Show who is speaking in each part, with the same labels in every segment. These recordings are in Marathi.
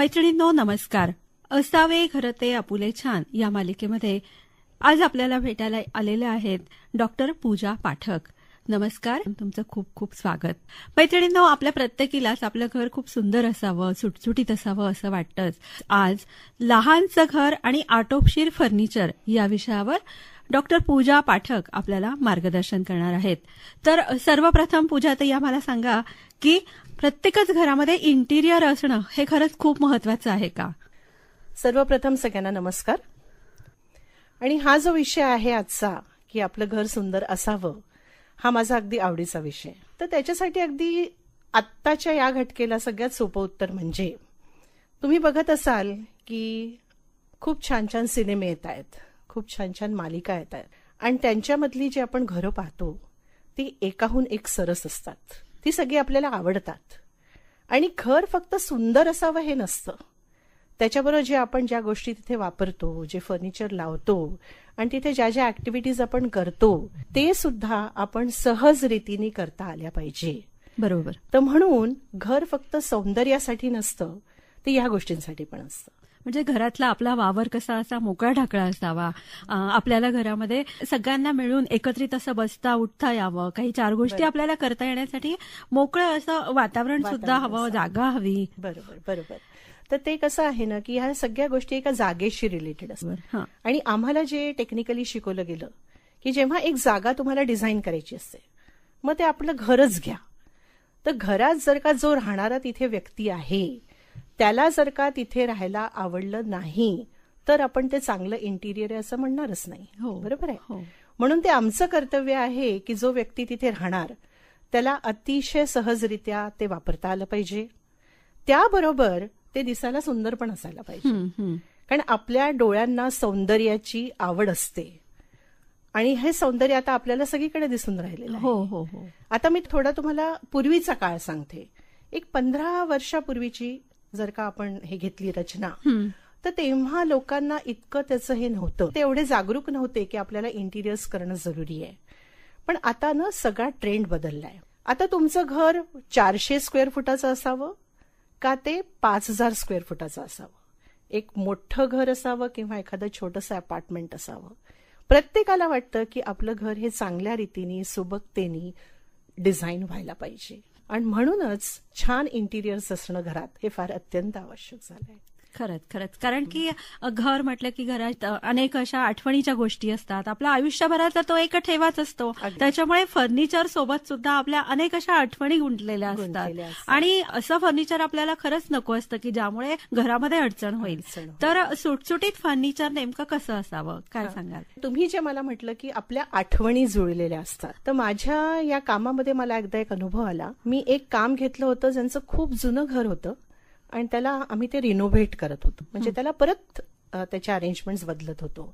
Speaker 1: मैत्रिणींनो नमस्कार असावे घरते आपुले छान या मालिकेमध्ये आज आपल्याला भेटायला आलेले आहेत डॉक्टर पूजा पाठक नमस्कार तुमचं खूप खूप स्वागत मैत्रिणींनो आपल्या प्रत्येकीलाच आपलं घर खूप सुंदर असावं सुटसुटीत असावं असं वाटतंच आज लहानचं घर आणि आटोपशीर फर्निचर या विषयावर डॉक्टर पूजा पाठक आपल्याला मार्गदर्शन करणार आहेत तर सर्वप्रथम पूजा तरी आम्हाला सांगा की प्रत्येकच घरामध्ये इंटिरियर असणं हे खरंच खूप महत्वाचं आहे का सर्वप्रथम सगळ्यांना नमस्कार आणि हा जो विषय
Speaker 2: आहे आजचा की आपलं घर सुंदर असावं हा माझा अगदी आवडीचा विषय तर त्याच्यासाठी अगदी आत्ताच्या या घटकेला सगळ्यात सोपं उत्तर म्हणजे तुम्ही बघत असाल की खूप छान छान सिनेमे येत आहेत खूप छान छान मालिका येत आहेत आणि त्यांच्यामधली जी आपण घरं पाहतो ती एकाहून एक सरस असतात ती सगळी आपल्याला आवडतात आणि घर फक्त सुंदर असावं हे नसतं त्याच्याबरोबर जे आपण ज्या गोष्टी तिथे वापरतो जे फर्निचर लावतो आणि तिथे ज्या ज्या ऍक्टिव्हिटीज आपण करतो ते सुद्धा आपण सहज रीतीने करता आल्या पाहिजे
Speaker 1: बरोबर तर म्हणून घर फक्त सौंदर्यासाठी नसतं ते या गोष्टींसाठी पण असतं म्हणजे घरातला आपला वावर कसा असा मोकळा ढाकळा असावा आपल्याला घरामध्ये सगळ्यांना मिळून एकत्रित असं बसता उठता यावं काही चार गोष्टी आपल्याला करता येण्यासाठी मोकळं असं वातावरण सुद्धा हवं जागा हवी बरोबर बरोबर तर ते कसं
Speaker 2: आहे ना की ह्या सगळ्या गोष्टी एका जागेशी रिलेटेड असतात आणि आम्हाला जे टेक्निकली शिकवलं गेलं की जेव्हा एक जागा तुम्हाला डिझाईन करायची असते मग ते आपलं घरच घ्या तर घरात जर का जो राहणारा तिथे व्यक्ती आहे त्याला जर का तिथे राहायला आवडलं नाही तर आपण ते चांगलं इंटिरियर असं म्हणणारच नाही हो बरोबर आहे हो. म्हणून ते आमचं कर्तव्य आहे की जो व्यक्ती तिथे राहणार त्याला अतिशय सहजरित्या ते वापरता आलं पाहिजे त्याबरोबर ते दिसायला सुंदर पण असायला
Speaker 1: पाहिजे
Speaker 2: कारण आपल्या डोळ्यांना सौंदर्याची आवड असते आणि हे सौंदर्य आता आपल्याला सगळीकडे दिसून राहिलेलं हो हो हो आता मी थोडा तुम्हाला पूर्वीचा काळ सांगते एक पंधरा वर्षापूर्वीची जर का आपण हे घेतली रचना तर तेव्हा लोकांना इतकं त्याचं हे नव्हतं ते एवढे जागरूक नव्हते की आपल्याला इंटिरियर्स करणं जरुरी आहे पण आता ना सगळा ट्रेंड बदललाय आता तुमचं घर चारशे स्क्वेअर फुटाचं असावं का ते पाच हजार स्क्वेअर फुटाचं असावं एक मोठं घर असावं किंवा एखादं छोटंसं अपार्टमेंट असावं प्रत्येकाला वाटतं की आपलं घर हे चांगल्या रीतीने सुबकतेने डिझाईन व्हायला पाहिजे
Speaker 1: आणि म्हणूनच छान इंटिरियर्स असणं घरात हे फार अत्यंत आवश्यक झालं आहे खरंच खरंच कारण की घर म्हटलं की घरात अनेक अशा आठवणीच्या गोष्टी असतात आपल्या आयुष्यभराचा तो एक ठेवाच असतो त्याच्यामुळे फर्निचर सोबत सुद्धा आपल्या अनेक अशा आठवणी गुंतलेल्या असतात आणि असं फर्निचर आपल्याला खरंच नको असतं की ज्यामुळे घरामध्ये अडचण होईल तर सुटसुटीत फर्निचर नेमकं कसं असावं काय सांगाल तुम्ही जे मला
Speaker 2: म्हटलं की आपल्या आठवणी जुळलेल्या असतात तर माझ्या या कामामध्ये मला एकदा एक अनुभव आला मी एक काम घेतलं होतं ज्यांचं खूप जुनं घर होतं आणि त्याला आम्ही ते रिनोव्हेट करत होतो म्हणजे त्याला परत त्याच्या अरेंजमेंट बदलत होतो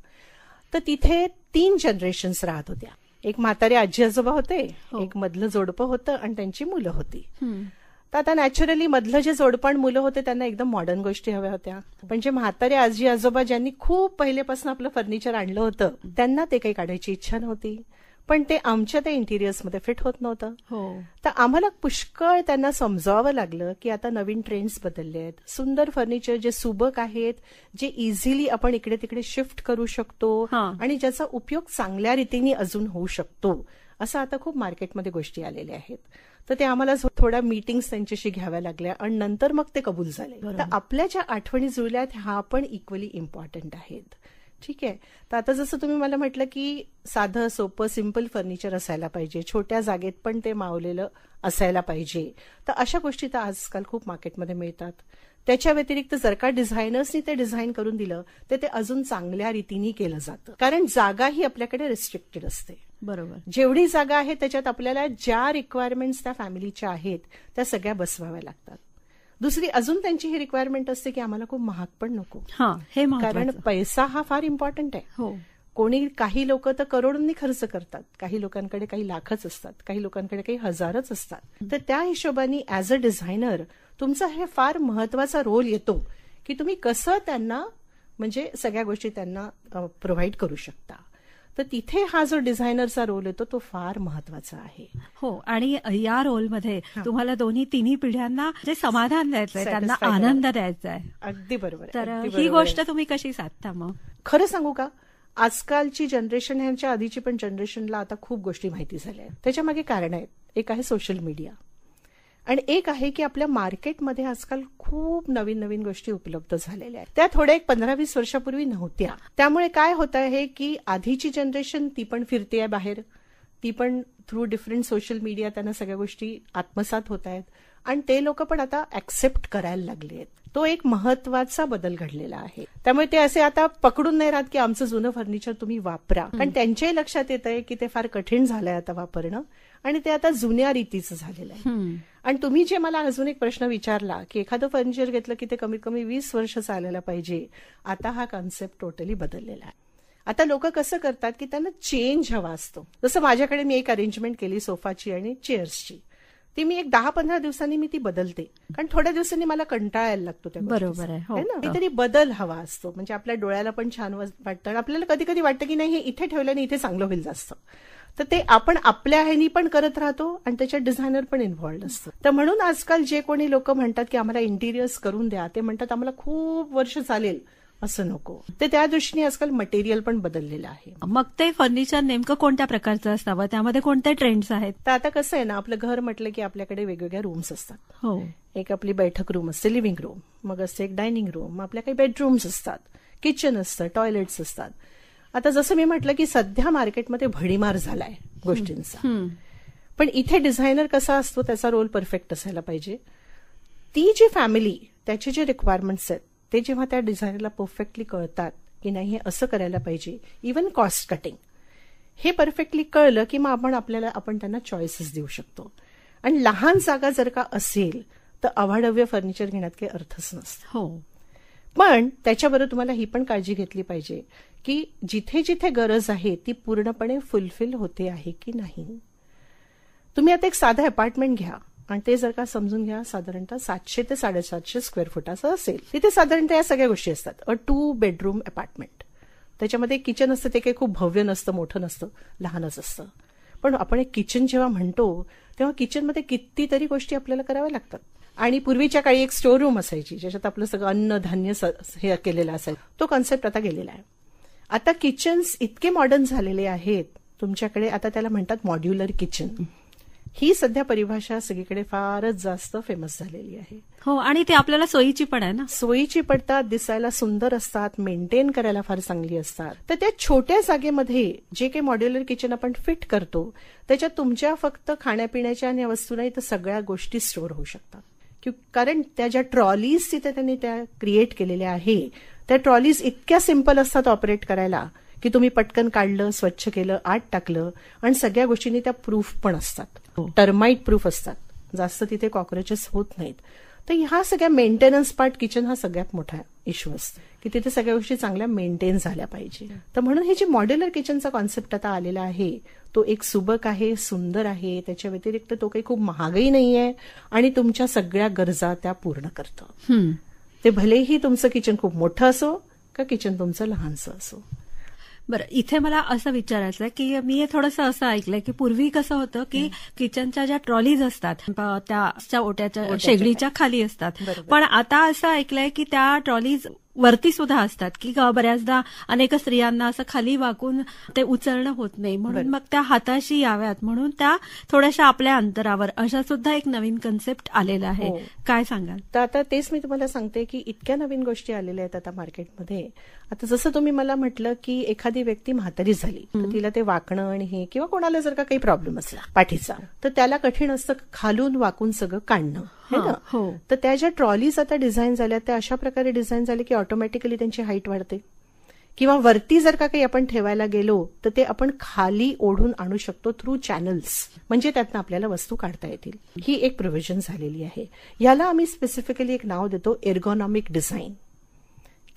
Speaker 2: तर तिथे तीन जनरेशन्स राहत होत्या एक म्हातारे आजी आजोबा होते हो. एक मधलं जोडपं होतं आणि त्यांची मुलं होती तर आता नॅचरली मधलं जे जोडपण मुलं होते त्यांना एकदम मॉडर्न गोष्टी हव्या होत्या पण जे म्हातारे आजी आजोबा ज्यांनी खूप पहिलेपासून आपलं फर्निचर आणलं होतं त्यांना ते काही काढायची इच्छा नव्हती पण ते आमच्या त्या इंटिरियर्समध्ये फिट होत नव्हतं हो तर आम्हाला पुष्कळ त्यांना समजावं लागलं की आता नवीन ट्रेंड्स बदलले आहेत सुंदर फर्निचर जे सुबक आहेत जे इझिली आपण इकडे तिकडे शिफ्ट करू शकतो आणि ज्याचा उपयोग चांगल्या रीतीने अजून होऊ शकतो असं आता खूप मार्केटमध्ये गोष्टी आलेल्या आहेत तर ते आम्हाला थोड्या मीटिंग्स त्यांच्याशी घ्याव्या लागल्या आणि नंतर मग ते कबूल झाले तर आपल्या ज्या आठवणी जुळल्यात हा पण इक्वली इम्पॉर्टंट आहेत ठीक आहे तर आता जसं तुम्ही मला म्हटलं की साधं सोपं सिंपल फर्निचर असायला पाहिजे छोट्या जागेत पण ते मावलेलं असायला पाहिजे तर अशा गोष्टी तर आजकाल खूप मार्केटमध्ये मिळतात त्याच्या व्यतिरिक्त जर का डिझायनर्सनी ते डिझाईन करून दिलं तर ते अजून चांगल्या रीतीने केलं जातं कारण जागा ही आपल्याकडे रिस्ट्रिक्टेड असते बरोबर जेवढी जागा आहे त्याच्यात आपल्याला ज्या रिक्वायरमेंट्स त्या फॅमिलीच्या आहेत त्या सगळ्या बसवाव्या लागतात दुसरी अजून त्यांची ही रिक्वायरमेंट असते की आम्हाला खूप महाग पण नको हे कारण पैसा हा फार इम्पॉर्टंट आहे हो. कोणी काही लोक तर करोडोंनी खर्च करतात काही लोकांकडे काही लाखच असतात काही लोकांकडे काही हजारच असतात तर त्या हिशोबाने ऍज अ डिझायनर तुमचा हे फार महत्वाचा रोल येतो की तुम्ही कसं त्यांना म्हणजे सगळ्या गोष्टी त्यांना प्रोव्हाइड करू शकता तर
Speaker 1: तिथे हा जो डिझायनरचा रोल येतो तो फार महत्वाचा आहे हो आणि या रोलमध्ये तुम्हाला दोन्ही तिन्ही पिढ्यांना जे समाधान द्यायचंय त्यांना आनंद द्यायचा आहे
Speaker 2: अगदी बरोबर तर ही गोष्ट तुम्ही कशी साधता मग
Speaker 1: खरं सांगू का
Speaker 2: आजकालची जनरेशन यांच्या आधीची पण जनरेशनला आता खूप गोष्टी माहिती झाल्या आहेत त्याच्यामागे कारण आहेत एक आहे सोशल मीडिया आणि एक आहे की आपल्या मार्केटमध्ये आजकाल खूप नवीन नवीन गोष्टी उपलब्ध झालेल्या आहेत त्या थोड्या एक पंधरा वीस वर्षापूर्वी नव्हत्या त्यामुळे काय होत आहे की आधीची जनरेशन ती पण फिरते आहे बाहेर ती पण थ्रू डिफरंट सोशल मीडिया त्यांना सगळ्या गोष्टी आत्मसात होत आहेत आणि ते लोक पण आता ऍक्सेप्ट करायला लागले आहेत तो एक महत्वाचा बदल घडलेला आहे त्यामुळे ते असे आता पकडून नाही राहत की आमचं जुनं फर्निचर तुम्ही वापरा कारण त्यांच्याही लक्षात येत आहे की ते फार कठीण झालंय आता वापरणं आणि ते आता जुन्या रीतीचं झालेलं आहे आणि तुम्ही जे मला अजून एक प्रश्न विचारला की एखादं फर्निचर घेतलं की ते कमीत कमी वीस वर्ष चालायला पाहिजे आता हा कॉन्सेप्ट टोटली बदललेला आहे आता लोक कसं करतात की त्यांना चेंज हवा असतो जसं माझ्याकडे मी एक अरेंजमेंट केली सोफाची आणि चेअर्सची ती मी एक दहा पंधरा दिवसांनी मी ती बदलते कारण थोड्या दिवसांनी मला कंटाळायला लागतो त्या बरोबर आहे हो. ना हो. काहीतरी बदल हवा असतो म्हणजे आपल्या डोळ्याला पण छान वाटतं आणि आपल्याला कधी कधी वाटतं की नाही हे इथे ठेवल्याने इथे चांगलं होईल जास्त तर ते आपण आपल्या ह्यानी पण करत राहतो आणि त्याच्यात डिझायनर पण इन्व्हॉल्ड असतं तर म्हणून आजकाल जे कोणी लोक म्हणतात की आम्हाला इंटिरियर्स करून द्या ते म्हणतात आम्हाला खूप वर्ष चालेल असं नको ते त्या दृष्टीने आजकाल मटेरियल पण बदललेलं आहे मग ते फर्निचर नेमकं कोणत्या प्रकारचं असावं त्यामध्ये कोणत्या ट्रेंड्स आहेत तर आता कसं आहे ना आपलं घर म्हटलं की आपल्याकडे वेगवेगळ्या रूम्स असतात हो एक आपली बैठक रूम असते लिव्हिंग रूम मग असते एक डायनिंग रूम मग आपल्या काही बेडरूम्स असतात किचन असतं टॉयलेट्स असतात आता जसं मी म्हटलं की सध्या मार्केटमध्ये भडीमार झालाय गोष्टींचा पण इथे डिझायनर कसा असतो त्याचा रोल परफेक्ट असायला पाहिजे ती जी फॅमिली त्याचे जे रिक्वायरमेंट्स आहेत ते जेव्हा त्या डिझायनरला परफेक्टली कळतात की नाही हे असं करायला पाहिजे इवन कॉस्ट कटिंग हे परफेक्टली कळलं की मग आपण आपल्याला आपण त्यांना चॉईसेस देऊ शकतो आणि लहान जागा जर का असेल तर अवाढव्य फर्निचर घेण्यात काही अर्थच नसतो हो पण त्याच्याबरोबर तुम्हाला ही पण काळजी घेतली पाहिजे की जिथे जिथे गरज आहे ती पूर्णपणे फुलफिल होते आहे की नाही तुम्ही आता एक साधं अपार्टमेंट घ्या आणि ते जर का समजून घ्या साधारणतः सातशे ते साडेसातशे स्क्वेअर फुटाचं असेल तिथे साधारणतः या सगळ्या गोष्टी असतात अ टू बेडरूम अपार्टमेंट त्याच्यामध्ये किचन असतं ते काही खूप भव्य नसतं मोठं नसतं लहानच असतं पण आपण एक किचन जेव्हा म्हणतो तेव्हा किचनमध्ये कितीतरी गोष्टी आपल्याला कराव्या लागतात आणि पूर्वीच्या काळी एक स्टोर रूम असायची ज्याच्यात आपलं सगळं अन्न धान्य हे केलेलं असायचं तो कॉन्सेप्ट आता गेलेला आहे आता किचन्स इतके मॉडर्न झालेले आहेत तुमच्याकडे आता त्याला म्हणतात मॉड्युलर किचन ही सध्या परिभाषा सगळीकडे फारच जास्त फेमस झालेली आहे
Speaker 1: हो आणि ते आपल्याला सोयीची पण आहे ना सोयीची पडतात
Speaker 2: दिसायला सुंदर असतात मेंटेन करायला फार चांगली असतात तर त्या छोट्या जागेमध्ये जे काही मॉड्युलर किचन आपण फिट करतो त्याच्यात तुमच्या फक्त खाण्यापिण्याच्या आणि वस्तू नाही तर सगळ्या गोष्टी स्टोअर होऊ शकतात की कारण त्या ज्या ट्रॉलीज तिथे त्यांनी त्या क्रिएट केलेल्या आहे त्या ट्रॉलीज इतक्या सिम्पल असतात ऑपरेट करायला की तुम्ही पटकन काढलं स्वच्छ केलं आत टाकलं आणि सगळ्या गोष्टींनी त्या प्रूफ पण असतात टर्माइट हो. प्रूफ असतात जास्त तिथे कॉक्रोचेस होत नाहीत तर ह्या सगळ्या मेंटेनन्स पार्ट किचन हा सगळ्यात मोठा इश्यू असतो की तिथे सगळ्या गोष्टी चांगल्या मेंटेन झाल्या पाहिजे तर म्हणून हे जे मॉड्युलर किचनचा कॉन्सेप्ट आता आलेला आहे तो एक सुबक आहे सुंदर आहे त्याच्या व्यतिरिक्त तो काही खूप महागही नाही आहे आणि तुमच्या सगळ्या गरजा त्या पूर्ण करतं ते भलेही तुमचं किचन खूप मोठं असो का किचन तुमचं लहानसं असो
Speaker 1: बरं इथे मला असं विचारायचं आहे की मी थोडंसं असं ऐकलंय की पूर्वी कसं होतं की किचनच्या ज्या ट्रॉलीज असतात त्या ओट्याच्या शेगडीच्या खाली असतात पण आता असं ऐकलंय की त्या ट्रॉलीज वरती सुद्धा असतात की बऱ्याचदा अनेक स्त्रियांना असं खाली वाकून ते उचलणं होत नाही म्हणून मग त्या हाताशी याव्यात म्हणून त्या थोड्याशा आपल्या अंतरावर अशा सुद्धा एक नवीन कन्सेप्ट आलेला आहे हो. काय सांगाल
Speaker 2: तर आता तेच मी तुम्हाला सांगते की इतक्या नवीन गोष्टी आलेल्या आहेत आता मार्केटमध्ये आता जसं तुम्ही मला म्हटलं की एखादी व्यक्ती म्हातारी झाली तिला ते वाकणं आणि हे किंवा कोणाला जर का काही प्रॉब्लेम असला पाठीचा तर त्याला कठीण असतं खालून वाकून सगळं काढणं है ना हो तर त्या ज्या ट्रॉलीज आता डिझाईन झाल्या त्या अशा प्रकारे डिझाईन झाले की ऑटोमॅटिकली त्यांची हाईट वाढते किंवा वरती जर का काही आपण ठेवायला गेलो तर ते आपण खाली ओढून आणू शकतो थ्रू चॅनल्स म्हणजे त्यातनं आपल्याला वस्तू काढता येतील ही एक प्रोव्हिजन झालेली आहे याला आम्ही स्पेसिफिकली एक नाव देतो एर्गोनॉमिक डिझाईन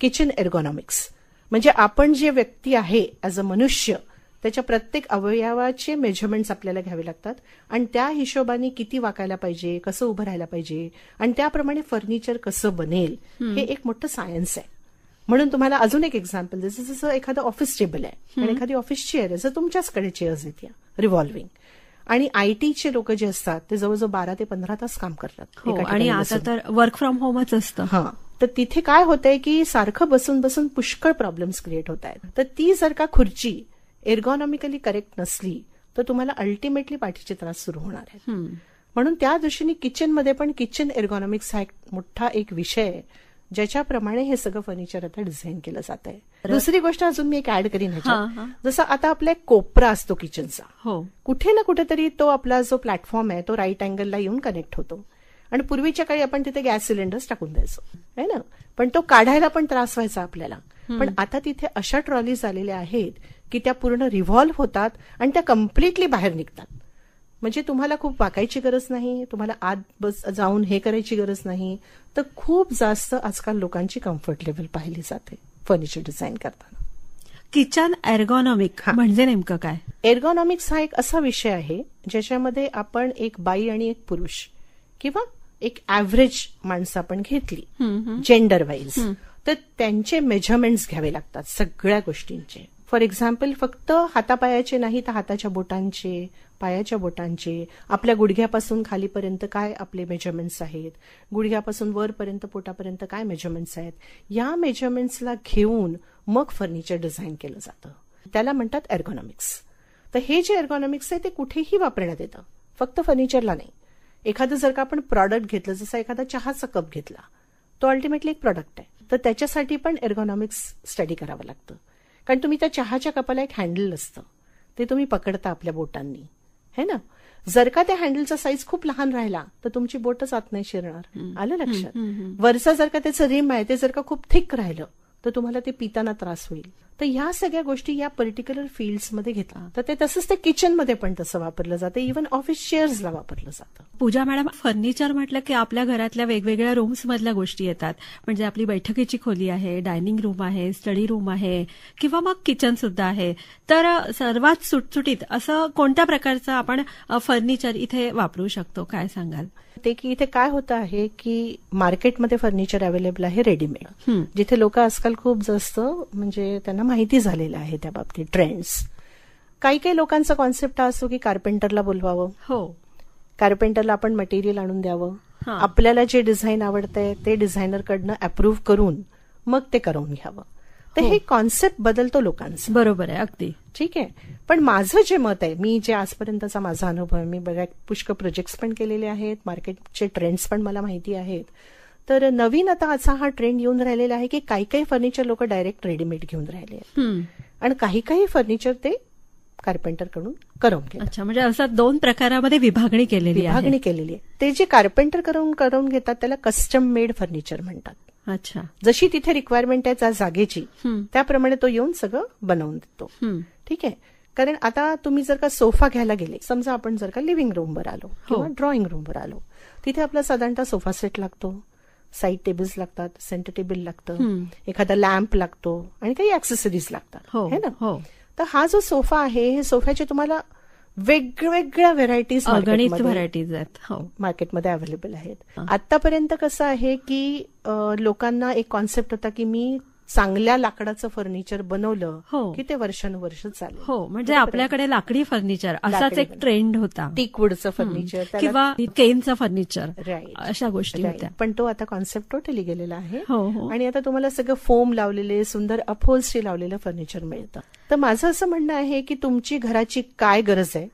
Speaker 2: किचन एर्गोनॉमिक्स म्हणजे आपण जे व्यक्ती आहे ॲज अ मनुष्य त्याच्या प्रत्येक अवयवाचे मेजरमेंट्स आपल्याला घ्यावे लागतात आणि त्या हिशोबाने किती वाकायला पाहिजे कसं उभं राहायला पाहिजे आणि त्याप्रमाणे फर्निचर कसं बनेल हे एक मोठं सायन्स आहे म्हणून तुम्हाला अजून एक एक्झाम्पल जसं जसं एखादं ऑफिस टेबल आहे आणि एखादी ऑफिस चेअर आहे जर तुमच्याचकडे चेअर्स आहेत या रिव्हॉल्विंग आणि चे लोक जे असतात ते जवळजवळ बारा ते पंधरा तास काम करतात हो, आणि आता
Speaker 1: तर वर्क फ्रॉम होमच असतं हां
Speaker 2: तर तिथे काय होतंय की सारखं बसून बसून पुष्कळ प्रॉब्लेम्स क्रिएट होत आहेत तर ती जर का खुर्ची एर्गॉनॉमिकली करेक्ट नसली तर तुम्हाला अल्टिमेटली पाठीचे त्रास सुरू होणार आहेत म्हणून त्या दृष्टीने किचनमध्ये पण किचन एर्गॉनॉमिक्स हा एक मोठा एक विषय ज्याच्याप्रमाणे हे सगळं फर्निचर आता डिझाईन केलं जात आहे दुसरी गोष्ट अजून मी एक ऍड करीन जसं आता आपला एक कोपरा असतो किचनचा हो कुठे ना कुठेतरी तो आपला जो प्लॅटफॉर्म आहे तो राईट अँगलला येऊन कनेक्ट होतो आणि पूर्वीच्या काळी आपण तिथे गॅस सिलेंडर्स टाकून द्यायचो आहे ना पण तो काढायला पण त्रास व्हायचा आपल्याला पण आता तिथे अशा ट्रॉलीज आलेल्या आहेत की त्या पूर्ण रिव्हॉल्व्ह होतात आणि त्या कम्प्लिटली बाहेर निघतात म्हणजे तुम्हाला खूप वाकायची गरज नाही तुम्हाला आत बस जाऊन हे करायची गरज नाही तर खूप जास्त आजकाल लोकांची कम्फर्ट लेवल पाहिली जाते फर्निचर डिझाईन करताना किचन एर्गॉनॉमिक म्हणजे नेमकं काय एर्गॉनॉमिक्स हा एक असा विषय आहे ज्याच्यामध्ये आपण एक बाई आणि एक पुरुष किंवा एक ऍव्हरेज माणसं आपण घेतली जेंडर वाईज तर त्यांचे मेजरमेंट्स घ्यावे लागतात सगळ्या गोष्टींचे फॉर एक्झाम्पल फक्त हातापायाचे नाही तर हाताच्या बोटांचे पायाच्या बोटांचे आपल्या गुडघ्यापासून खालीपर्यंत काय आपले मेजरमेंट्स आहेत गुडघ्यापासून वरपर्यंत पोटापर्यंत काय मेजरमेंट्स आहेत या मेजरमेंट्सला घेऊन मग फर्निचर डिझाईन केलं जातं त्याला म्हणतात एर्गॉनॉमिक्स तर हे जे एर्गॉनॉमिक्स आहे ते कुठेही वापरण्यात येतं फक्त फर्निचरला नाही एखादं जर का आपण प्रॉडक्ट घेतलं जसं एखादा चहाचा कप घेतला तो अल्टिमेटली एक प्रॉडक्ट आहे तर त्याच्यासाठी पण एर्गॉनॉमिक्स स्टडी करावं लागतं कारण तुम्ही त्या चहाच्या कपाला एक हँडल असतं ते तुम्ही पकडता आपल्या बोटांनी है ना जर का त्या हँडलचा साईज खूप लहान राहिला तर तुमची बोटच आत नाही शिरणार आलं लक्षात वरचा जर का त्याचं रिम आहे ते जर का खूप थिक राहिलं तर तुम्हाला ते पिताना त्रास होईल तर ह्या सगळ्या गोष्टी या पर्टिक्युलर फील्डमध्ये घेतला तर ते तसंच ते किचनमध्ये पण तसं वापरलं जातं इव्हन ऑफिस चेअर्सला वापरलं जातं
Speaker 1: पूजा मॅडम फर्निचर म्हटलं की आपल्या घरातल्या वेगवेगळ्या रूम्समधल्या गोष्टी येतात म्हणजे आपली बैठकीची खोली आहे डायनिंग रूम आहे स्टडी रूम आहे किंवा मग किचन सुद्धा आहे तर सर्वात सुटसुटीत असं कोणत्या प्रकारचं आपण फर्निचर इथे वापरू शकतो काय सांगाल
Speaker 2: ते की इथे काय होतं आहे की मार्केटमध्ये फर्निचर अवेलेबल आहे रेडीमेड जिथे लोक आजकाल खूप जास्त म्हणजे त्यांना माहिती झालेलं आहे त्या बाबतीत ट्रेंड्स काही काही लोकांचा कॉन्सेप्ट असतो की कार्पेंटरला बोलवावं हो कार्पेंटरला आपण मटेरियल आणून द्यावं आपल्याला जे डिझाईन आवडतंय ते डिझायनरकडनं अप्रूव्ह करून मग ते करून घ्यावं तर हे कॉन्सेप्ट हो. बदलतो लोकांचं बरोबर आहे अगदी ठीक आहे पण माझं जे मत आहे मी जे आजपर्यंतचा माझा अनुभव मी बघा पुष्कळ प्रोजेक्ट्स पण केलेले आहेत मार्केटचे ट्रेंड्स पण मला माहिती आहेत तर नवीन आता असा हा ट्रेंड येऊन राहिलेला आहे की काही काही फर्निचर लोक डायरेक्ट रेडीमेड घेऊन राहिले आणि काही काही फर्निचर ते
Speaker 1: कार्पेंटर कडून करून घेतात अच्छा म्हणजे असा दोन प्रकारामध्ये विभागणी केलेली विभागणी केलेली आहे
Speaker 2: ते जे कार्पेंटर करून करून घेतात त्याला कस्टम मेड फर्निचर म्हणतात अच्छा जशी तिथे रिक्वायरमेंट आहे त्या जागेची त्याप्रमाणे तो येऊन सगळं बनवून देतो ठीक आहे कारण आता तुम्ही जर का सोफा घ्यायला गेले समजा आपण जर का लिव्हिंग रूमवर आलो हो. किंवा ड्रॉइंग रूमवर आलो तिथे आपला साधारणतः सोफा सेट लागतो साईड टेबल्स लागतात सेंटर टेबल लागतं एखादा लॅम्प लागतो आणि काही ऍक्सेसरीज लागतात हो, है ना हो. तर हा जो सोफा आहे हे सोफ्याचे तुम्हाला वेगवेगळ्या व्हरायटीज अगणित व्हरायटीज आहेत मार्केटमध्ये हो. अवेलेबल आहेत आतापर्यंत कसं आहे की लोकांना एक कॉन्सेप्ट होता की मी चांगल्या लाकडाचं फर्निचर बनवलं हो की ते वर्षानुवर्ष चालू हो म्हणजे आपल्याकडे
Speaker 1: लाकडी फर्निचर असाच एक ट्रेंड होता टिकवूडचं फर्निचर किंवा केनचं फर्निचर अशा गोष्टी होत्या
Speaker 2: पण तो आता कॉन्सेप्ट टोटली गेलेला आहे हो, हो. आणि आता तुम्हाला सगळं फोम लावलेले सुंदर अफोल्सचे लावलेलं फर्निचर मिळतं तर माझं असं म्हणणं आहे की तुमची घराची काय गरज आहे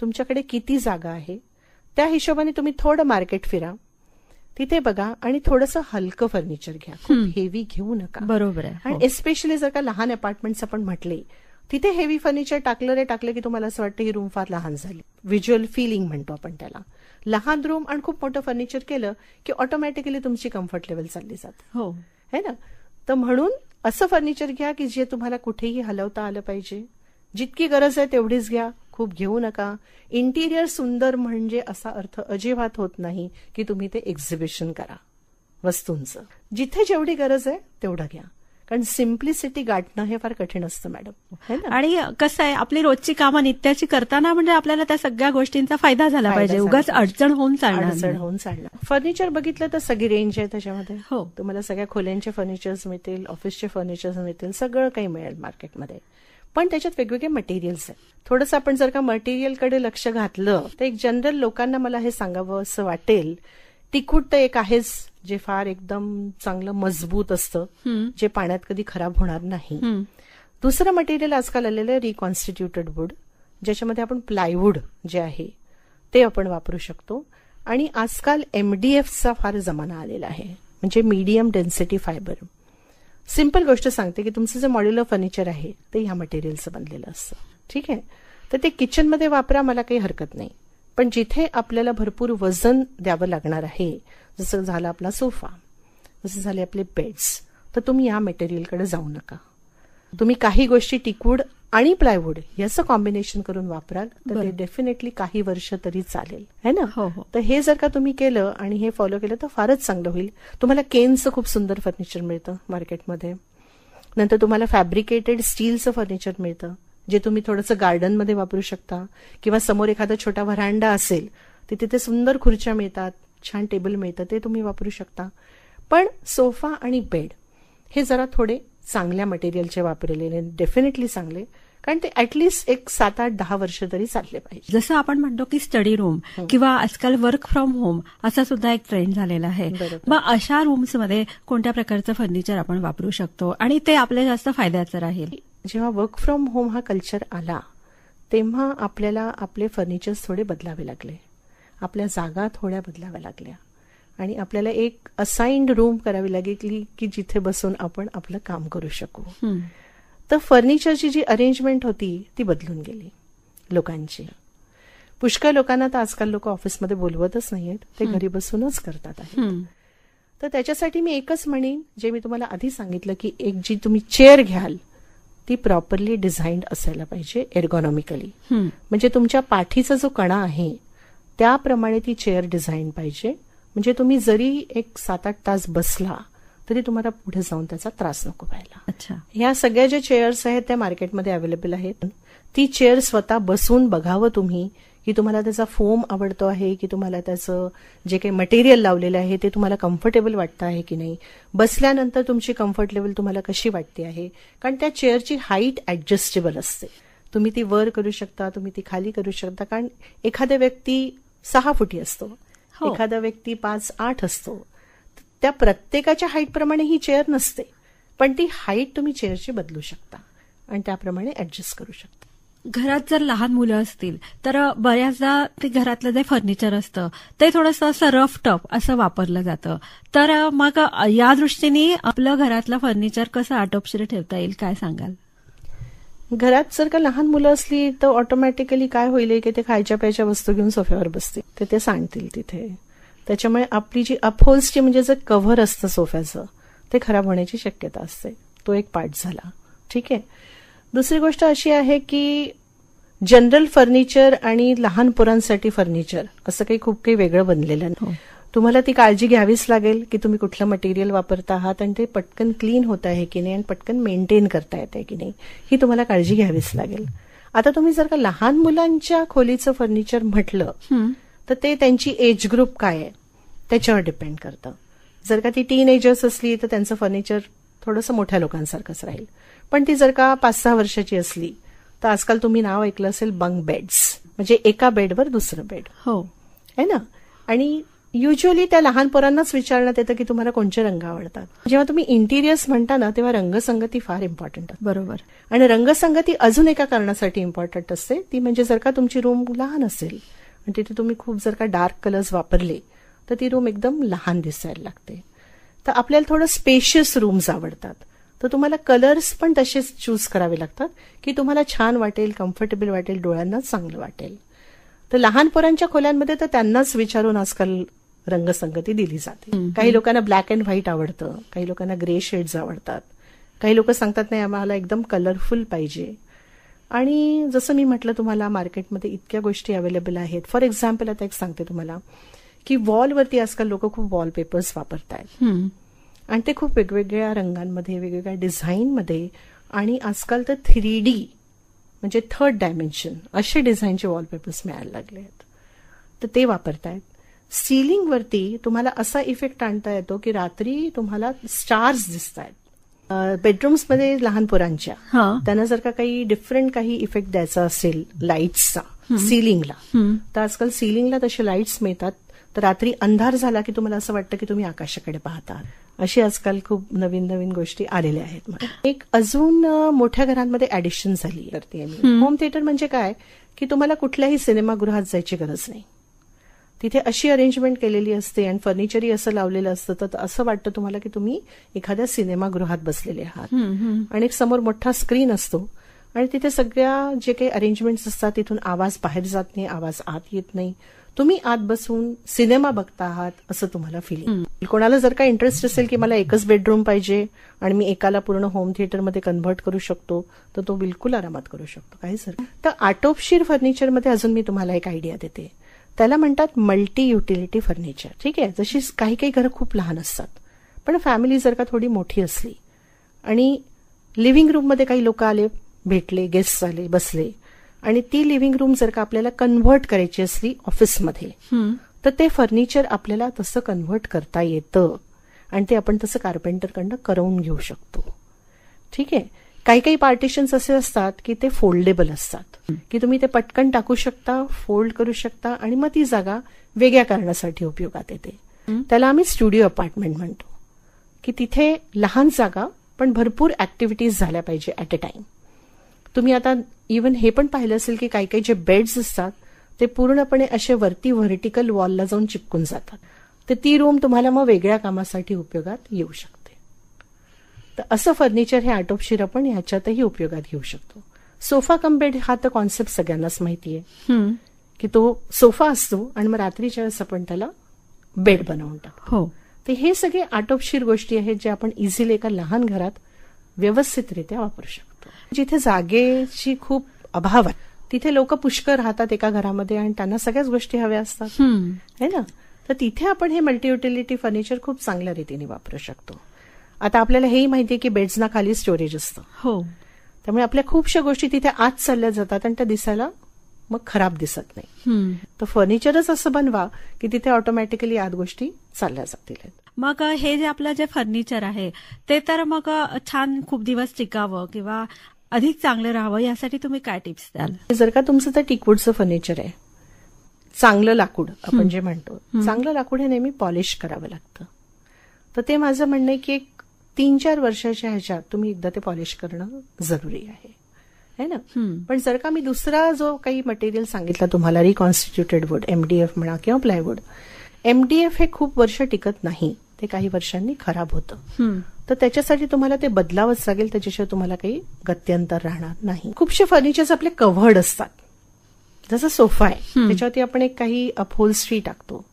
Speaker 2: तुमच्याकडे किती जागा आहे त्या हिशोबाने तुम्ही थोडं मार्केट फिरा तिथे बघा आणि थोडंसं हलकं फर्निचर घ्या खूप हेवी घेऊ नका बरोबर आहे आणि एस्पेशली हो. जर का लहान अपार्टमेंट आपण म्हटले तिथे हेवी फर्निचर टाकलं रे टाकलं की तुम्हाला असं वाटतं ही रूम फार लहान झाली व्हिज्युअल फिलिंग म्हणतो आपण त्याला लहान रूम आणि खूप मोठं फर्निचर केलं की ऑटोमॅटिकली तुमची कम्फर्ट लेवल चालली जाते हो है ना तर म्हणून असं फर्निचर घ्या की जे तुम्हाला कुठेही हलवता आलं पाहिजे जितकी गरज आहे तेवढीच घ्या खूप घेऊ नका इंटिरियर सुंदर म्हणजे असा अर्थ अजिबात होत नाही की तुम्ही ते एक्झिबिशन करा वस्तूंचं जिथे जेवढी गरज आहे तेवढं घ्या कारण सिम्प्लिसिटी गाठणं हे फार कठीण असतं मॅडम
Speaker 1: आणि कसं आहे आपली रोजची कामं नित्याची करताना म्हणजे आपल्याला त्या सगळ्या गोष्टींचा फायदा झाला पाहिजे उगाच अडचण होऊन अडचण होऊन
Speaker 2: चालणार फर्निचर बघितलं तर सगळी रेंज आहे त्याच्यामध्ये हो तुम्हाला सगळ्या खोल्यांचे फर्निचर्स मिळतील ऑफिसचे फर्निचर्स मिळतील सगळं काही मिळेल मार्केटमध्ये पण त्याच्यात वेगवेगळे मटेरियल्स आहेत थोडंसं आपण जर का मटेरियलकडे लक्ष घातलं तर एक जनरल लोकांना मला हे सांगावं असं वाटेल तिखूट तर एक आहेच जे फार एकदम चांगलं मजबूत असतं जे पाण्यात कधी खराब होणार नाही दुसरं मटेरियल आजकाल आलेलं आहे रिकॉन्स्टिट्युटेड वूड ज्याच्यामध्ये आपण प्लायवूड जे आहे ते आपण वापरू शकतो आणि आजकाल एमडीएफचा फार जमाना आलेला आहे म्हणजे मीडियम डेन्सिटी फायबर सिंपल गोष्ट सांगते की तुमचं जे मॉड्युलर फर्निचर आहे ते ह्या मटेरियलचं बनलेलं असतं ठीक आहे तर ते किचनमध्ये वापरा मला काही हरकत नाही पण जिथे आपल्याला भरपूर वजन द्यावं लागणार आहे जसं झालं आपला सोफा जसं झाले आपले बेड्स तर तुम्ही या मटेरियलकडे जाऊ नका तुम्ही काही गोष्टी टिकवूड आणि प्लायवूड याचं कॉम्बिनेशन करून वापराल तर ते डेफिनेटली काही वर्ष तरी चालेल है ना हो हो तर हे जर का तुम्ही केलं आणि हे फॉलो केलं तर फारच चांगलं होईल तुम्हाला केनचं खूप सुंदर फर्निचर मिळतं मार्केटमध्ये नंतर तुम्हाला फॅब्रिकेटेड स्टीलचं फर्निचर मिळतं जे तुम्ही थोडंसं गार्डनमध्ये वापरू शकता किंवा समोर एखादा छोटा व्हरांडा असेल तर तिथे सुंदर खुर्च्या मिळतात छान टेबल मिळतं ते तुम्ही वापरू शकता पण सोफा आणि बेड हे जरा थोडे चांगल्या मटेरियलचे वापरलेले डेफिनेटली चांगले कारण ते ऍटलिस्ट एक
Speaker 1: सात आठ दहा वर्ष तरी चालले पाहिजे जसं आपण म्हणतो की स्टडी रूम हो. किंवा आजकाल वर्क फ्रॉम होम असा सुद्धा एक ट्रेंड झालेला आहे मग अशा मध्ये कोणत्या प्रकारचं फर्निचर आपण वापरू शकतो आणि ते आपल्या जास्त फायद्याचं राहील
Speaker 2: जेव्हा वर्क फ्रॉम होम हा कल्चर आला तेव्हा आपल्याला आपले फर्निचर्स थोडे बदलावे लागले आपल्या जागा थोड्या बदलाव्या लागल्या आणि आपल्याला एक असाइंड रूम करावी लागेल की जिथे बसून आपण आपलं काम करू शकू तर फर्निचरची जी अरेंजमेंट होती ती बदलून गेली लोकांची पुष्कळ लोकांना तर आजकाल लोक ऑफिसमध्ये बोलवतच नाहीयेत ते घरी बसूनच करतात आहेत तर त्याच्यासाठी मी एकच म्हणेन जे मी तुम्हाला आधी सांगितलं की एक जी तुम्ही चेअर घ्याल ती प्रॉपरली डिझाईन्ड असायला पाहिजे एर्गॉनॉमिकली म्हणजे तुमच्या पाठीचा जो कणा आहे त्याप्रमाणे ती चेअर डिझाईन पाहिजे म्हणजे तुम्ही जरी एक सात आठ तास बसला तरी तुम्हाला पुढे जाऊन त्याचा
Speaker 1: त्रास नको व्हायला अच्छा
Speaker 2: ह्या सगळ्या ज्या चेअर्स आहेत त्या मार्केटमध्ये अवेलेबल आहेत ती चेअर स्वतः बसून बघावं तुम्ही की तुम्हाला त्याचा फोम आवडतो आहे की तुम्हाला त्याचं जे काही मटेरियल लावलेलं आहे ते तुम्हाला कम्फर्टेबल वाटतं आहे की नाही बसल्यानंतर तुमची कम्फर्ट लेवल तुम्हाला कशी वाटते आहे कारण त्या चेअरची हाईट ऍडजस्टेबल असते तुम्ही ती वर करू शकता तुम्ही ती खाली करू शकता कारण एखाद्या व्यक्ती सहा फुटी असतो हो. एखादा व्यक्ती पाच आठ असतो त्या प्रत्येकाच्या हाईटप्रमाणे ही चेअर नसते
Speaker 1: पण ती हाईट तुम्ही चेअरची बदलू शकता आणि त्याप्रमाणे ऍडजस्ट करू शकता घरात जर लहान मुलं असतील तर बऱ्याचदा ते घरातलं जे फर्निचर असतं ते थोडंसं असं रफ टप असं वापरलं जातं तर मग या दृष्टीने आपलं घरातलं फर्निचर कसं आटोपशीर ठेवता येईल काय सांगाल
Speaker 2: घरात जर का लहान मुलं असली तर ऑटोमॅटिकली काय होईल की ते खायच्या प्यायच्या वस्तू घेऊन सोफ्यावर बसतील तर ते सांगतील तिथे त्याच्यामुळे आपली जी अपहोल्सची म्हणजे जे कव्हर असतं सोफ्याचं ते खराब होण्याची शक्यता असते तो एक पार्ट झाला ठीक आहे दुसरी गोष्ट अशी आहे की जनरल फर्निचर आणि लहान पोरांसाठी फर्निचर असं काही खूप काही वेगळं बनलेलं नाही हो. तुम्हाला ती काळजी घ्यावीच लागेल की तुम्ही कुठलं मटेरियल वापरता आहात आणि ते पटकन क्लीन होत आहे की नाही आणि पटकन मेंटेन करता येत आहे की नाही ही तुम्हाला काळजी घ्यावीच लागेल आता तुम्ही जर का लहान मुलांच्या खोलीचं फर्निचर म्हटलं तर ते त्यांची एज ग्रुप काय आहे त्याच्यावर डिपेंड करतं जर का ती टीन एजर्स असली तर त्यांचं फर्निचर थोडंसं मोठ्या लोकांसारखंच राहील पण ती जर का पाच सहा वर्षाची असली तर आजकाल तुम्ही नाव ऐकलं असेल बंग बेड्स म्हणजे एका बेडवर दुसरं बेड हो है ना आणि युजली त्या लहान पोरांनाच विचारण्यात येतं की तुम्हाला कोणते रंग आवडतात जेव्हा तुम्ही इंटिरियर्स म्हणता ना तेव्हा रंगसंगती फार इम्पॉर्टंट बरोबर आणि रंगसंगती अजून एका कारणासाठी इम्पॉर्टंट असते ती म्हणजे जर का तुमची रूम लहान असेल आणि तिथे तुम्ही खूप जर का डार्क कलर्स वापरले तर ती रूम एकदम लहान दिसायला लागते तर आपल्याला थोडं स्पेशियस रूम्स आवडतात तर तुम्हाला कलर्स पण तसेच चूज करावे लागतात की तुम्हाला छान वाटेल कम्फर्टेबल वाटेल डोळ्यांना चांगलं वाटेल तर लहान पोरांच्या खोल्यांमध्ये तर त्यांनाच विचारून आजकाल रंगसंगती दिली जाते काही लोकांना ब्लॅक अँड व्हाईट आवडतं काही लोकांना ग्रे शेड्स आवडतात काही लोक सांगतात नाही आम्हाला एकदम कलरफुल पाहिजे आणि जसं मी म्हटलं तुम्हाला मार्केटमध्ये इतक्या गोष्टी अवेलेबल आहेत फॉर एक्झाम्पल आता एक सांगते तुम्हाला की वॉलवरती आजकाल लोक खूप वॉलपेपर्स वापरत आहेत आणि ते खूप वेगवेगळ्या रंगांमध्ये वेगवेगळ्या डिझाईनमध्ये आणि आजकाल तर थ्री डी म्हणजे थर्ड डायमेन्शन असे डिझाईनचे वॉलपेपर्स मिळायला लागले आहेत तर ते वापरतायत सिलिंगवरती तुम्हाला असा इफेक्ट आणता येतो की रात्री तुम्हाला स्टार्स दिसत आहेत बेडरूम्समध्ये लहान पोरांच्या त्यांना जर का काही डिफरंट काही इफेक्ट द्यायचा असेल लाईट्सचा सिलिंगला तर आजकाल सिलिंगला तसे लाईट्स मिळतात तर रात्री अंधार झाला की तुम्हाला असं वाटतं की तुम्ही आकाशाकडे पाहता अशी आजकाल खूप नवीन नवीन गोष्टी आलेल्या आहेत एक अजून मोठ्या घरांमध्ये ऍडिशन झाली करते होम थिएटर म्हणजे काय की तुम्हाला कुठल्याही सिनेमागृहात जायची गरज नाही तिथे अशी अरेंजमेंट केलेली असते आणि फर्निचरही असं लावलेलं असतं तर असं वाटतं तुम्हाला की तुम्ही एखाद्या सिनेमागृहात बसलेले आहात आणि एक समोर मोठा स्क्रीन असतो आणि तिथे सगळ्या जे काही अरेंजमेंट असतात तिथून आवाज बाहेर जात नाही आवाज आत येत नाही तुम्ही आत बसून सिनेमा बघता आहात असं तुम्हाला फिलिंग कोणाला जर का इंटरेस्ट असेल की मला एकच बेडरूम पाहिजे आणि मी एकाला पूर्ण होम थिएटरमध्ये कन्व्हर्ट करू शकतो तर तो बिलकुल आरामात करू शकतो काही सर तर आटोपशीर फर्निचरमध्ये अजून मी तुम्हाला एक आयडिया देते त्याला म्हणतात मल्टी युटिलिटी फर्निचर ठीक आहे जशी काही काही घरं खूप लहान असतात पण फॅमिली जर का थोडी मोठी असली आणि लिव्हिंग रूममध्ये काही लोक आले भेटले गेस्ट आले बसले आणि ती लिव्हिंग रूम जर का आपल्याला कन्व्हर्ट करायची असली ऑफिसमध्ये तर ते फर्निचर आपल्याला तसं कन्व्हर्ट करता येतं आणि ते आपण तसं कार्पेंटरकडनं करवून घेऊ शकतो ठीक आहे काही काही पार्टिशन्स असे असतात की ते फोल्डेबल असतात की तुम्ही ते पटकन टाकू शकता फोल्ड करू शकता आणि मग ती जागा वेगळ्या कारणासाठी उपयोगात येते त्याला आम्ही स्टुडिओ अपार्टमेंट म्हणतो की तिथे लहान जागा पण भरपूर ऍक्टिव्हिटीज झाल्या पाहिजे ऍट अ टाइम तुम्ही आता इवन हे पण पाहिलं असेल की काही काही जे बेड्स असतात ते पूर्णपणे असे वरती व्हर्टिकल वॉलला जाऊन चिपकून जातात तर ती रूम तुम्हाला मग वेगळ्या कामासाठी उपयोगात येऊ शकते तर असं फर्निचर हे आटोपशीर आपण ह्याच्यातही उपयोगात घेऊ शकतो सोफा कम बेड हा तर कॉन्सेप्ट सगळ्यांनाच माहिती आहे की तो सोफा असतो आणि मग रात्रीच्या वेळेस आपण त्याला बेड बनवून टाकतो हो तर हे सगळे आटोपशीर गोष्टी आहेत जे आपण इझिली एका लहान घरात व्यवस्थितरित्या वापरू शकतो जिथे जागेची खूप अभाव आहे तिथे लोक पुष्कळ राहतात एका घरामध्ये आणि त्यांना सगळ्याच गोष्टी हव्या असतात है ना तर तिथे आपण हे मल्टी युटिलिटी फर्निचर खूप चांगल्या रीतीने वापरू शकतो आता आपल्याला हेही माहिती आहे की बेड्सना खाली स्टोरेज असतं हो त्यामुळे आपल्या खूपशा गोष्टी तिथे आत चालल्या जातात आणि त्या दिसायला मग खराब दिसत नाही तर फर्निचरच असं बनवा की तिथे ऑटोमॅटिकली आत गोष्टी चालल्या जातील
Speaker 1: मग हे जे आपलं जे फर्निचर आहे ते तर मग छान खूप दिवस टिकावं किंवा अधिक चांगलं राहावं यासाठी तुम्ही काय टिप्स द्याल
Speaker 2: जर का तुमचं तर टिकवूडचं फर्निचर आहे चांगलं लाकूड आपण जे म्हणतो चांगलं लाकूड हे नेहमी पॉलिश करावं लागतं तर ते माझं म्हणणं आहे की एक तीन चार वर्षाच्या ह्याच्यात तुम्ही एकदा ते पॉलिश करणं जरुरी आहे है ना पण जर का मी दुसरा जो काही मटेरियल सांगितला तुम्हाला रिकॉन्स्टिट्युटेड वूड एमडीएफ म्हणा किंवा प्लायवूड एमडीएफ हे खूप वर्ष टिकत नाही ते काही वर्षांनी खराब होतं तर त्याच्यासाठी तुम्हाला ते बदलावंच लागेल त्याच्याशिवाय तुम्हाला काही गत्यंतर राहणार नाही खूपशे फर्निचर्स आपले कव्हर्ड असतात जसं सोफा आहे त्याच्यावरती आपण एक काही स्ट्री टाकतो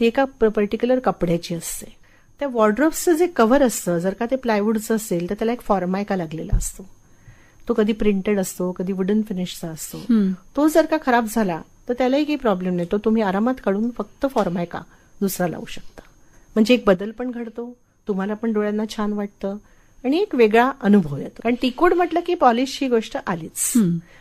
Speaker 2: ती एका पर्टिक्युलर कपड्याची असते त्या वॉर्ड्रॉप्सचं जे कव्हर असतं जर का ते प्लायवूडचं असेल तर त्याला एक फॉर्मायका लागलेला असतो तो कधी प्रिंटेड असतो कधी वुडन फिनिशचा असतो तो जर का खराब झाला तर त्यालाही काही प्रॉब्लेम नाही तो तुम्ही आरामात काढून फक्त फॉर्मायका दुसरा लावू शकता म्हणजे एक बदल पण घडतो तुम्हाला पण डोळ्यांना छान वाटतं आणि एक वेगळा अनुभव येतो कारण टिकोड म्हटलं की पॉलिश ही गोष्ट आलीच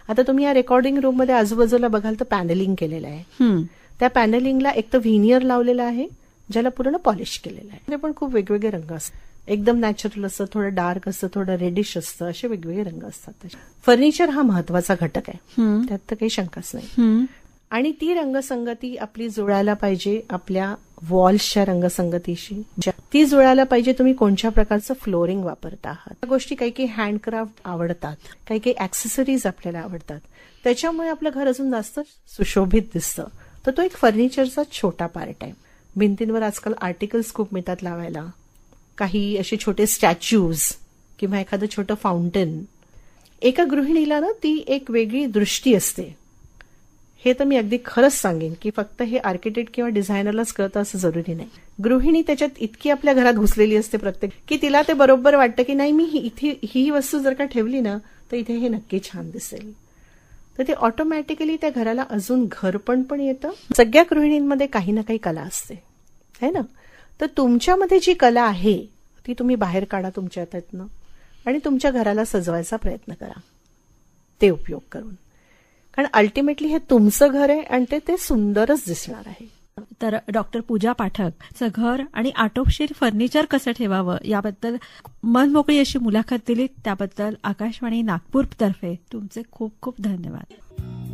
Speaker 2: आता तुम्ही या रेकॉर्डिंग रूम मध्ये आजूबाजूला बघाल तर पॅनलिंग केलेलं आहे त्या पॅनलिंगला एक तर व्हिनियर लावलेलं आहे ज्याला पूर्ण पॉलिश केलेलं आहे ते पण खूप वेगवेगळे रंग असतात एकदम नॅचरल असतं थोडं डार्क असतं थोडं रेडिश असतं असे वेगवेगळे रंग असतात फर्निचर हा महत्वाचा घटक आहे त्यात तर काही शंकाच नाही आणि ती रंगसंगती आपली जुळायला पाहिजे आपल्या वॉल्सच्या रंगसंगतीशी ती जुळायला पाहिजे तुम्ही कोणत्या प्रकारचं फ्लोरिंग वापरता आहात त्या गोष्टी काही काही हँडक्राफ्ट आवडतात काही काही ऍक्सेसरीज आपल्याला आवडतात त्याच्यामुळे आपलं घर अजून जास्त सुशोभित दिसतं तर तो एक फर्निचरचा छोटा पार्ट आहे भिंतींवर आजकाल आर्टिकल्स खूप मिळतात लावायला काही असे छोटे स्टॅच्यूज किंवा एखादं छोटं फाउंटेन एका गृहिणीला ना ती एक वेगळी दृष्टी असते हे तर मी अगदी खरंच सांगेन की फक्त हे आर्किटेक्ट किंवा डिझायनरलाच कळतं असं जरुरी नाही गृहिणी त्याच्यात इतकी आपल्या घरात घुसलेली असते प्रत्येक की तिला ते बरोबर वाटतं की नाही मी इथे ही वस्तू जर का ठेवली ना तर इथे हे नक्की छान दिसेल तर ते ऑटोमॅटिकली त्या घराला अजून घरपण पण येतं सगळ्या गृहिणींमध्ये काही ना काही कला असते है ना तर तुमच्यामध्ये जी कला आहे ती तुम्ही बाहेर काढा तुमच्या त्यातनं आणि तुमच्या घराला सजवायचा प्रयत्न करा ते उपयोग करून कारण
Speaker 1: अल्टिमेटली हे तुमचं घर आहे आणि ते ते सुंदरच दिसणार आहे तर डॉक्टर पूजा पाठकचं घर आणि आटोपशीर फर्निचर कसं ठेवावं याबद्दल मनमोकळी अशी मुलाखत दिली त्याबद्दल आकाशवाणी नागपूरतर्फे तुमचे खूप खूप धन्यवाद